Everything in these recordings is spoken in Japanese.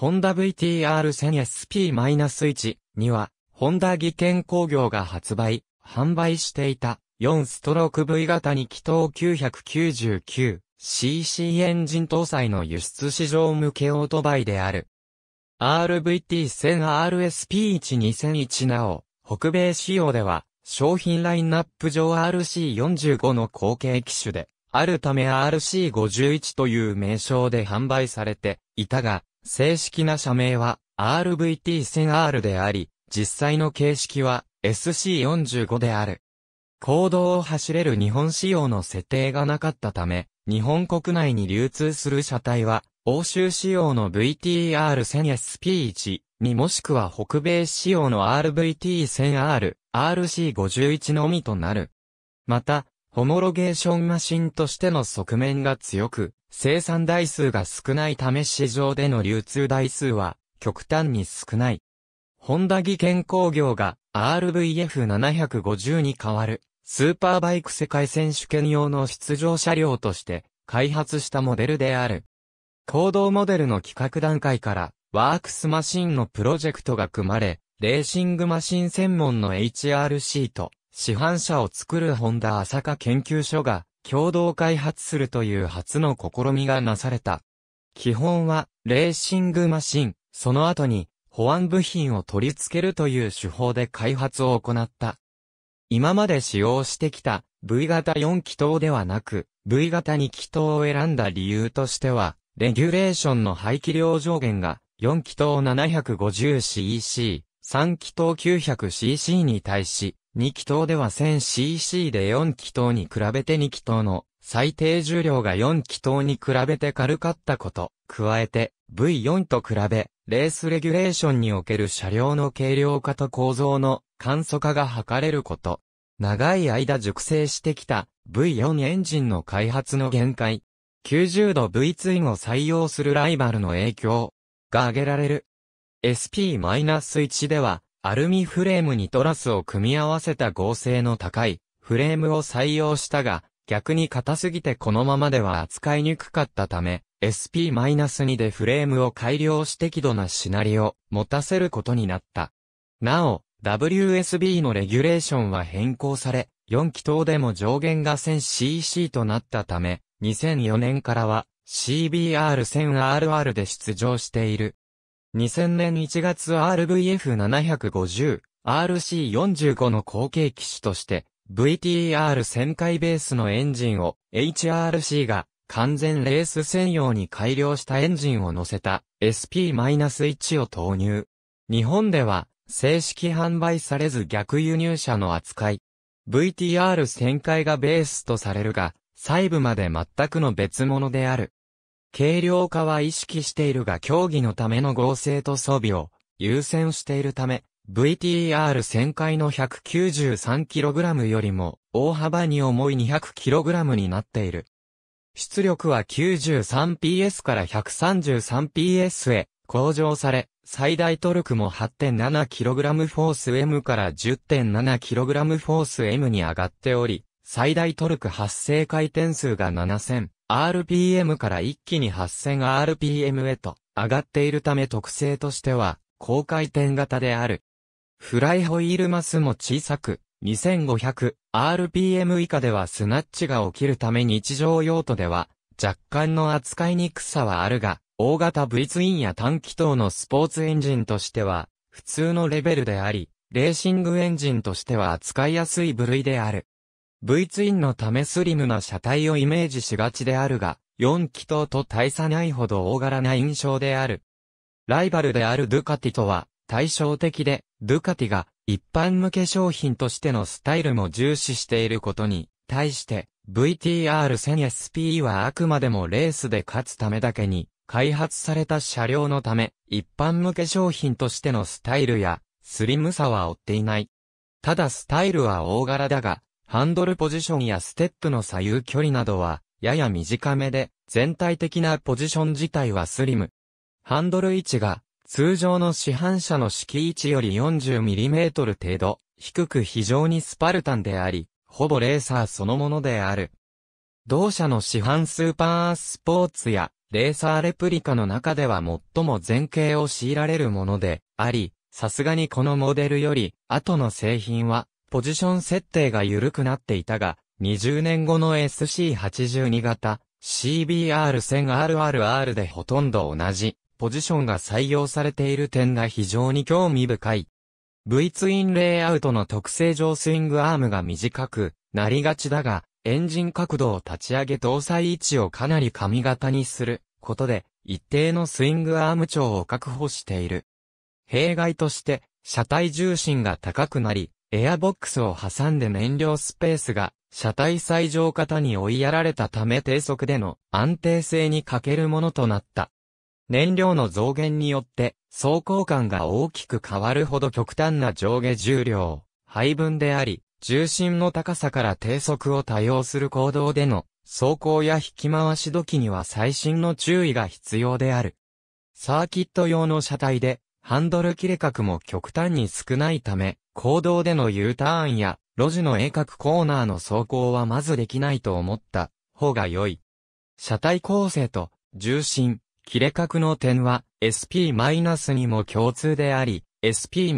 ホンダ VTR1000SP-1 には、ホンダ技研工業が発売、販売していた4ストローク V 型に気筒 999cc エンジン搭載の輸出市場向けオートバイである。RVT1000RSP12001 なお、北米仕様では、商品ラインナップ上 RC45 の後継機種で、あるため RC51 という名称で販売されていたが、正式な社名は RVT1000R であり、実際の形式は SC45 である。公道を走れる日本仕様の設定がなかったため、日本国内に流通する車体は、欧州仕様の VTR1000SP1 にもしくは北米仕様の RVT1000R、RC51 のみとなる。また、ホモロゲーションマシンとしての側面が強く、生産台数が少ないため市場での流通台数は極端に少ない。ホンダ技研工業が RVF750 に代わるスーパーバイク世界選手権用の出場車両として開発したモデルである。行動モデルの企画段階からワークスマシンのプロジェクトが組まれ、レーシングマシン専門の HRC と市販車を作るホンダ朝霞研究所が共同開発するという初の試みがなされた。基本はレーシングマシン、その後に保安部品を取り付けるという手法で開発を行った。今まで使用してきた V 型4気筒ではなく V 型2気筒を選んだ理由としては、レギュレーションの排気量上限が4気筒 750cc、3気筒 900cc に対し、2気筒では 1000cc で4気筒に比べて2気筒の最低重量が4気筒に比べて軽かったこと。加えて V4 と比べ、レースレギュレーションにおける車両の軽量化と構造の簡素化が図れること。長い間熟成してきた V4 エンジンの開発の限界。90度 V2 を採用するライバルの影響が挙げられる。SP-1 ではアルミフレームにトラスを組み合わせた合成の高いフレームを採用したが、逆に硬すぎてこのままでは扱いにくかったため、SP-2 でフレームを改良して適度なシナリを持たせることになった。なお、WSB のレギュレーションは変更され、4気筒でも上限が 1000cc となったため、2004年からは CBR1000RR で出場している2000年1月 RVF750、RC45 の後継機種として、v t r 旋回ベースのエンジンを HRC が完全レース専用に改良したエンジンを乗せた SP-1 を投入。日本では正式販売されず逆輸入車の扱い。v t r 旋回がベースとされるが、細部まで全くの別物である。軽量化は意識しているが競技のための合成と装備を優先しているため、v t r 旋回の 193kg よりも大幅に重い 200kg になっている。出力は 93PS から 133PS へ向上され、最大トルクも 8.7kg フォース M から 10.7kg フォース M に上がっており、最大トルク発生回転数が7000。RPM から一気に 8000RPM へと上がっているため特性としては、高回転型である。フライホイールマスも小さく、2500RPM 以下ではスナッチが起きるため日常用途では、若干の扱いにくさはあるが、大型 V ツインや短気筒のスポーツエンジンとしては、普通のレベルであり、レーシングエンジンとしては扱いやすい部類である。V ツインのためスリムな車体をイメージしがちであるが、4気筒と大差ないほど大柄な印象である。ライバルであるドゥカティとは対照的で、ドゥカティが一般向け商品としてのスタイルも重視していることに、対して v t r 1 0 0 0 s p はあくまでもレースで勝つためだけに、開発された車両のため、一般向け商品としてのスタイルや、スリムさは追っていない。ただスタイルは大柄だが、ハンドルポジションやステップの左右距離などは、やや短めで、全体的なポジション自体はスリム。ハンドル位置が、通常の市販車の敷位置より 40mm 程度、低く非常にスパルタンであり、ほぼレーサーそのものである。同社の市販スーパースポーツや、レーサーレプリカの中では最も前景を強いられるものであり、さすがにこのモデルより、後の製品は、ポジション設定が緩くなっていたが、20年後の SC82 型 CBR1000RRR でほとんど同じポジションが採用されている点が非常に興味深い。V ツインレイアウトの特性上スイングアームが短くなりがちだが、エンジン角度を立ち上げ搭載位置をかなり髪型にすることで、一定のスイングアーム長を確保している。弊害として、車体重心が高くなり、エアボックスを挟んで燃料スペースが車体最上型に追いやられたため低速での安定性に欠けるものとなった。燃料の増減によって走行感が大きく変わるほど極端な上下重量、配分であり、重心の高さから低速を多用する行動での走行や引き回し時には最新の注意が必要である。サーキット用の車体でハンドル切れ角も極端に少ないため、公道での U ターンや、路地の鋭角コーナーの走行はまずできないと思った方が良い。車体構成と重心、切れ角の点は SP- にも共通であり、SP-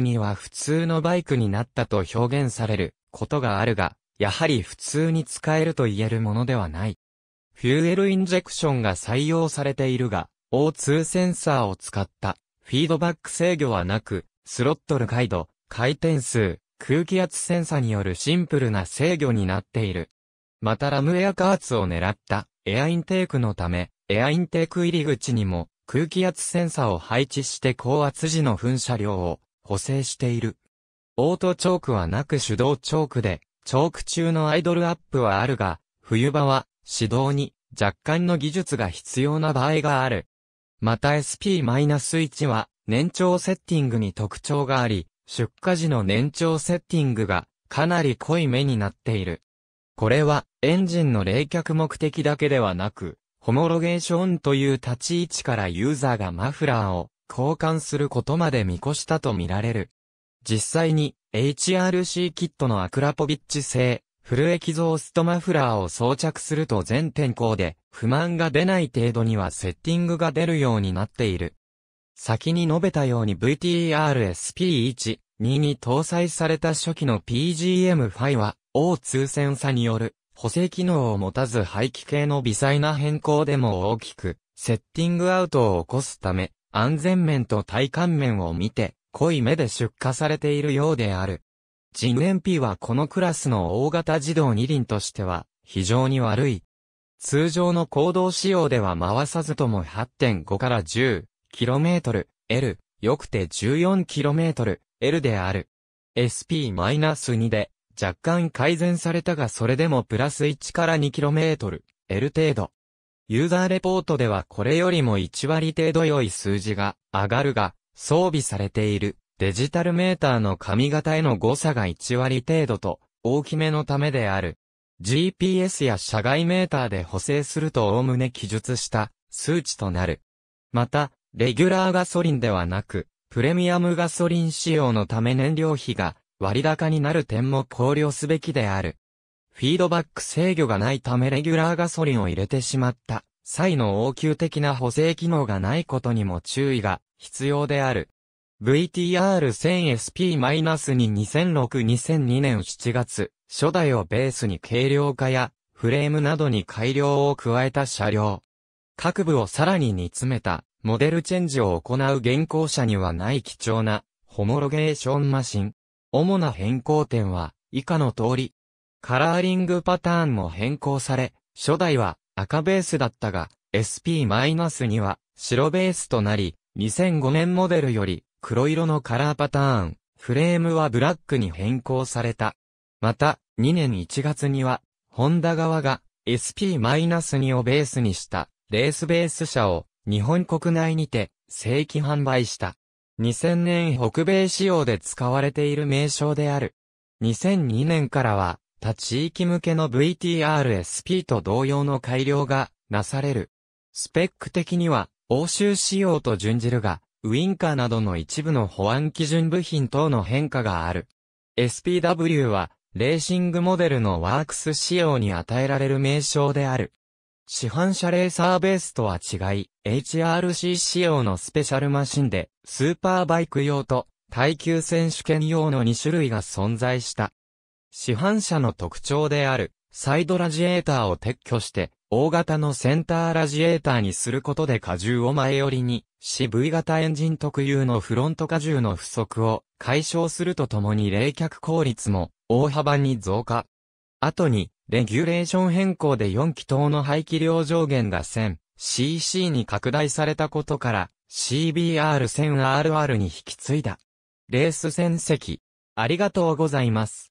には普通のバイクになったと表現されることがあるが、やはり普通に使えると言えるものではない。フューエルインジェクションが採用されているが、O2 センサーを使ったフィードバック制御はなく、スロットルガイド、回転数、空気圧センサによるシンプルな制御になっている。またラムエア加圧を狙ったエアインテークのため、エアインテーク入り口にも空気圧センサを配置して高圧時の噴射量を補正している。オートチョークはなく手動チョークで、チョーク中のアイドルアップはあるが、冬場は指導に若干の技術が必要な場合がある。また SP-1 は年長セッティングに特徴があり、出荷時の年長セッティングがかなり濃い目になっている。これはエンジンの冷却目的だけではなく、ホモロゲーションという立ち位置からユーザーがマフラーを交換することまで見越したとみられる。実際に HRC キットのアクラポビッチ製フルエキゾーストマフラーを装着すると全天候で不満が出ない程度にはセッティングが出るようになっている。先に述べたように VTR-SP1、2に搭載された初期の PGM-5 は、O2 線差による補正機能を持たず排気系の微細な変更でも大きく、セッティングアウトを起こすため、安全面と体感面を見て、濃い目で出荷されているようである。ジ燃費 P はこのクラスの大型自動二輪としては、非常に悪い。通常の行動仕様では回さずとも8.5から10、km、L、よくて 14km、L である。SP-2 で、若干改善されたがそれでもプラス1から 2km、L 程度。ユーザーレポートではこれよりも1割程度良い数字が上がるが、装備されているデジタルメーターの髪型への誤差が1割程度と大きめのためである。GPS や社外メーターで補正するとおおむね記述した数値となる。また、レギュラーガソリンではなく、プレミアムガソリン使用のため燃料費が割高になる点も考慮すべきである。フィードバック制御がないためレギュラーガソリンを入れてしまった際の応急的な補正機能がないことにも注意が必要である。VTR1000SP-22006-2002 年7月、初代をベースに軽量化やフレームなどに改良を加えた車両。各部をさらに煮詰めたモデルチェンジを行う現行車にはない貴重な、ホモロゲーションマシン。主な変更点は、以下の通り。カラーリングパターンも変更され、初代は赤ベースだったが、SP-2 は白ベースとなり、2005年モデルより黒色のカラーパターン、フレームはブラックに変更された。また、2年1月には、ホンダ側が SP-2 をベースにしたレースベース車を日本国内にて正規販売した。2000年北米仕様で使われている名称である。2002年からは、他地域向けの VTRSP と同様の改良がなされる。スペック的には、欧州仕様と準じるが、ウィンカーなどの一部の保安基準部品等の変化がある。SPW は、レーシングモデルのワークス仕様に与えられる名称である。市販車レーサーベースとは違い、HRC 仕様のスペシャルマシンで、スーパーバイク用と、耐久選手権用の2種類が存在した。市販車の特徴である、サイドラジエーターを撤去して、大型のセンターラジエーターにすることで荷重を前寄りに、c V 型エンジン特有のフロント荷重の不足を解消するとともに冷却効率も大幅に増加。後に、レギュレーション変更で4気筒の排気量上限が 1000cc に拡大されたことから CBR1000RR に引き継いだ。レース戦績。ありがとうございます。